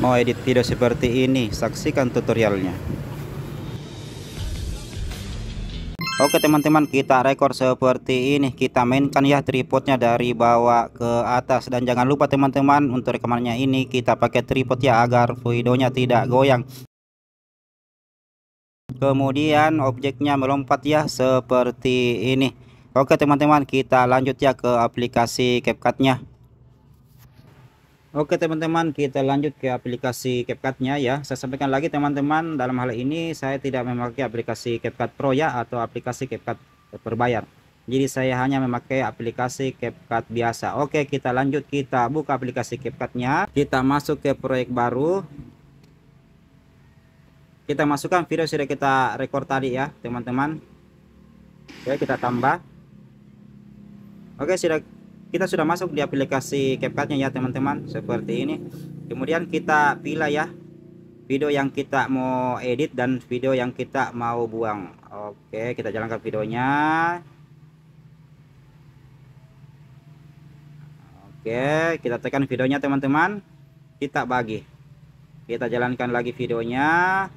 Mau edit video seperti ini, saksikan tutorialnya. Oke teman-teman kita rekor seperti ini kita mainkan ya tripodnya dari bawah ke atas dan jangan lupa teman-teman untuk rekamannya ini kita pakai tripod ya agar videonya tidak goyang kemudian objeknya melompat ya seperti ini Oke teman-teman kita lanjut ya ke aplikasi CapCutnya. nya Oke teman-teman kita lanjut ke aplikasi CapCut ya saya sampaikan lagi teman-teman dalam hal ini saya tidak memakai aplikasi CapCut Pro ya atau aplikasi CapCut berbayar jadi saya hanya memakai aplikasi CapCut biasa Oke kita lanjut kita buka aplikasi CapCut kita masuk ke proyek baru kita masukkan video sudah kita record tadi ya teman-teman Oke kita tambah Oke sudah kita sudah masuk di aplikasi CapCut ya teman-teman seperti ini kemudian kita pilih ya video yang kita mau edit dan video yang kita mau buang oke kita jalankan videonya oke kita tekan videonya teman-teman kita bagi kita jalankan lagi videonya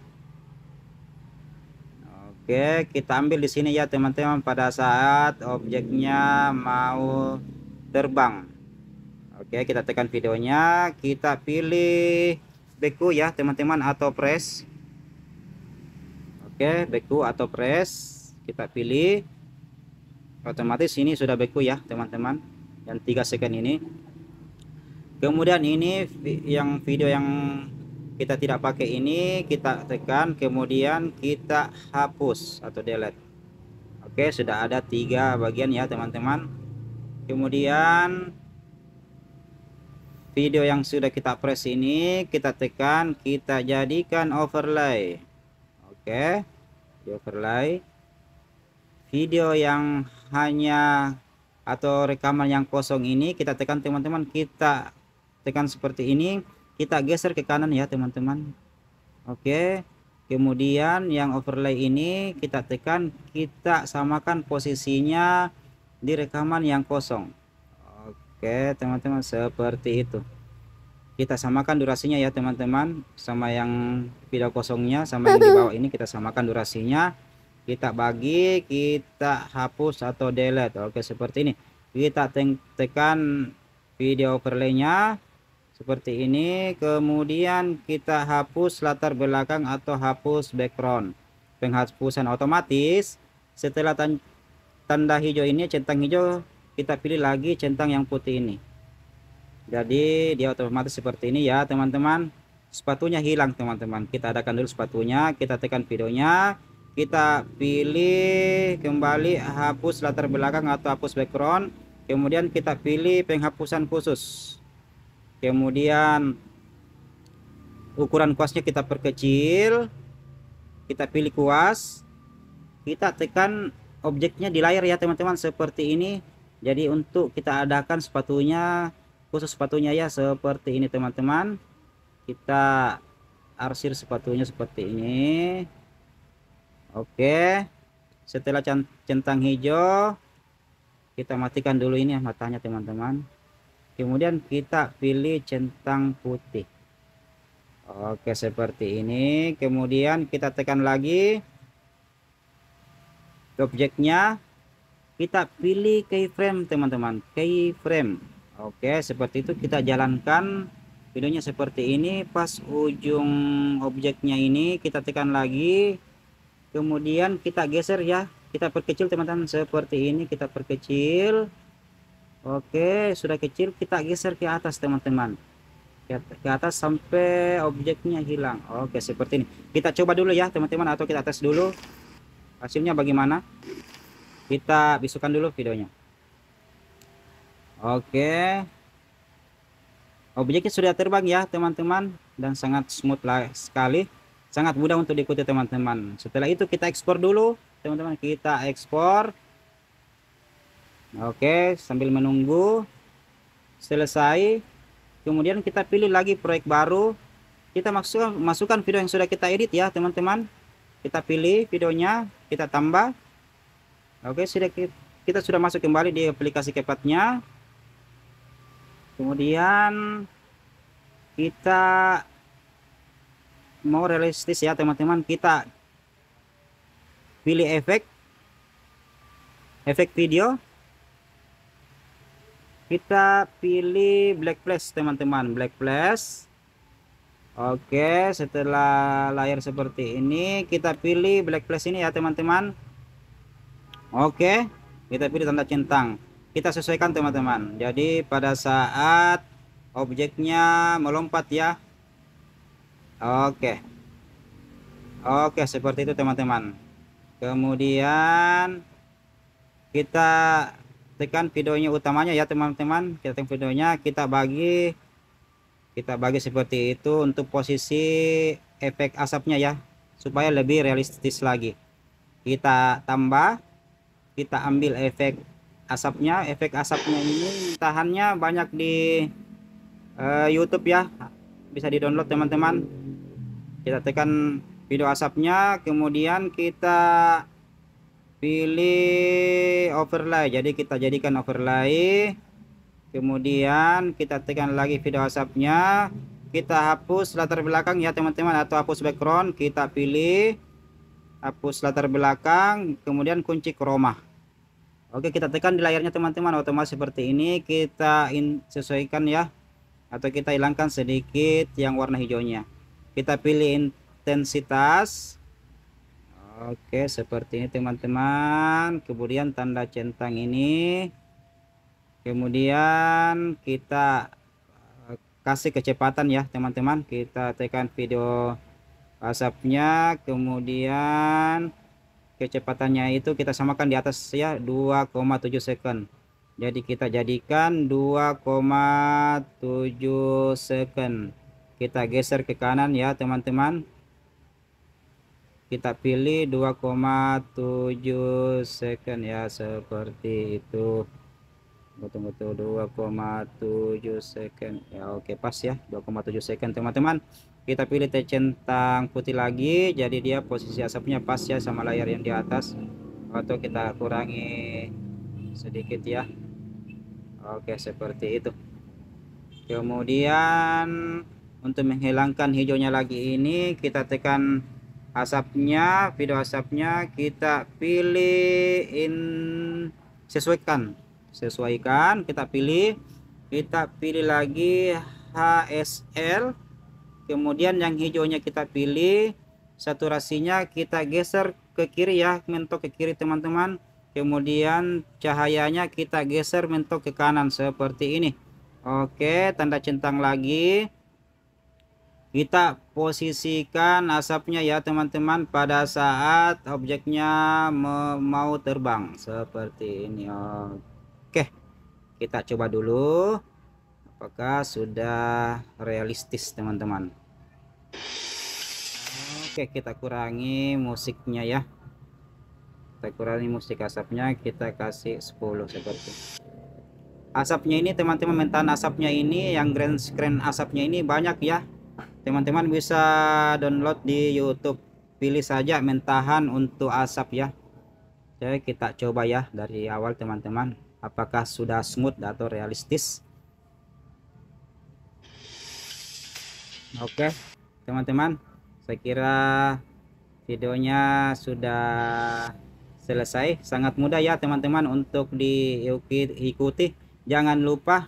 oke kita ambil di sini ya teman-teman pada saat objeknya mau terbang oke kita tekan videonya kita pilih beku ya teman-teman atau press oke beku atau press kita pilih otomatis ini sudah beku ya teman-teman yang tiga second ini kemudian ini yang video yang kita tidak pakai ini kita tekan kemudian kita hapus atau delete oke sudah ada tiga bagian ya teman-teman kemudian video yang sudah kita press ini kita tekan kita jadikan overlay oke okay. overlay video yang hanya atau rekaman yang kosong ini kita tekan teman-teman kita tekan seperti ini kita geser ke kanan ya teman-teman oke okay. kemudian yang overlay ini kita tekan kita samakan posisinya di rekaman yang kosong oke teman-teman seperti itu kita samakan durasinya ya teman-teman sama yang video kosongnya sama yang di bawah ini kita samakan durasinya kita bagi kita hapus atau delete oke seperti ini kita tekan video overlaynya seperti ini kemudian kita hapus latar belakang atau hapus background penghapusan otomatis setelah tanda hijau ini centang hijau kita pilih lagi centang yang putih ini jadi dia otomatis seperti ini ya teman-teman sepatunya hilang teman-teman kita adakan dulu sepatunya kita tekan videonya kita pilih kembali hapus latar belakang atau hapus background kemudian kita pilih penghapusan khusus kemudian ukuran kuasnya kita perkecil kita pilih kuas kita tekan objeknya di layar ya teman-teman seperti ini jadi untuk kita adakan sepatunya khusus sepatunya ya seperti ini teman-teman kita arsir sepatunya seperti ini oke setelah centang hijau kita matikan dulu ini ya matanya teman-teman kemudian kita pilih centang putih oke seperti ini kemudian kita tekan lagi objeknya kita pilih keyframe teman-teman keyframe oke seperti itu kita jalankan videonya seperti ini pas ujung objeknya ini kita tekan lagi kemudian kita geser ya kita perkecil teman-teman seperti ini kita perkecil oke sudah kecil kita geser ke atas teman-teman ke atas sampai objeknya hilang oke seperti ini kita coba dulu ya teman-teman atau kita tes dulu hasilnya bagaimana kita bisukan dulu videonya oke objeknya sudah terbang ya teman-teman dan sangat smooth lah sekali sangat mudah untuk diikuti teman-teman setelah itu kita ekspor dulu teman-teman kita ekspor oke sambil menunggu selesai kemudian kita pilih lagi proyek baru kita masukkan masukkan video yang sudah kita edit ya teman-teman kita pilih videonya kita tambah oke sudah kita sudah masuk kembali di aplikasi kepatnya kemudian kita mau realistis ya teman-teman kita pilih efek efek video kita pilih black flash teman-teman black flash Oke, setelah layar seperti ini, kita pilih black flash ini ya, teman-teman. Oke, kita pilih tanda centang. Kita sesuaikan, teman-teman. Jadi, pada saat objeknya melompat ya. Oke. Oke, seperti itu, teman-teman. Kemudian, kita tekan videonya utamanya ya, teman-teman. Kita tekan videonya, kita bagi kita bagi seperti itu untuk posisi efek asapnya ya supaya lebih realistis lagi kita tambah kita ambil efek asapnya efek asapnya ini tahannya banyak di uh, YouTube ya bisa di download teman-teman kita tekan video asapnya kemudian kita pilih overlay jadi kita jadikan overlay kemudian kita tekan lagi video WhatsAppnya kita hapus latar belakang ya teman-teman atau hapus background kita pilih hapus latar belakang kemudian kunci chroma Oke kita tekan di layarnya teman-teman otomatis seperti ini kita in, sesuaikan ya atau kita hilangkan sedikit yang warna hijaunya kita pilih intensitas Oke seperti ini teman-teman kemudian tanda centang ini kemudian kita eh, kasih kecepatan ya teman-teman kita tekan video asapnya kemudian kecepatannya itu kita samakan di atas ya 2,7 second jadi kita jadikan 2,7 second kita geser ke kanan ya teman-teman kita pilih 2,7 second ya seperti itu tunggu-tunggu 2,7 second ya oke okay, pas ya 2,7 second teman-teman kita pilih centang putih lagi jadi dia posisi asapnya pas ya sama layar yang di atas atau kita kurangi sedikit ya oke okay, seperti itu kemudian untuk menghilangkan hijaunya lagi ini kita tekan asapnya video asapnya kita pilih in sesuaikan sesuaikan kita pilih kita pilih lagi HSL kemudian yang hijaunya kita pilih saturasinya kita geser ke kiri ya mentok ke kiri teman-teman kemudian cahayanya kita geser mentok ke kanan seperti ini oke tanda centang lagi kita posisikan asapnya ya teman-teman pada saat objeknya mau terbang seperti ini oke Oke, kita coba dulu apakah sudah realistis teman-teman. Oke, kita kurangi musiknya ya. Kita kurangi musik asapnya, kita kasih 10 seperti. Asapnya ini teman-teman mentan asapnya ini yang grand screen asapnya ini banyak ya. Teman-teman bisa download di YouTube. Pilih saja mentahan untuk asap ya. Oke, kita coba ya dari awal teman-teman apakah sudah smooth atau realistis oke teman-teman saya kira videonya sudah selesai sangat mudah ya teman-teman untuk diikuti jangan lupa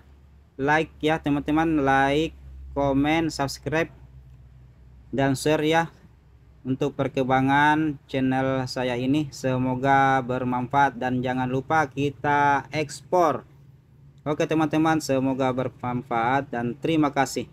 like ya teman-teman like comment, subscribe dan share ya untuk perkembangan channel saya ini semoga bermanfaat dan jangan lupa kita ekspor oke teman-teman semoga bermanfaat dan terima kasih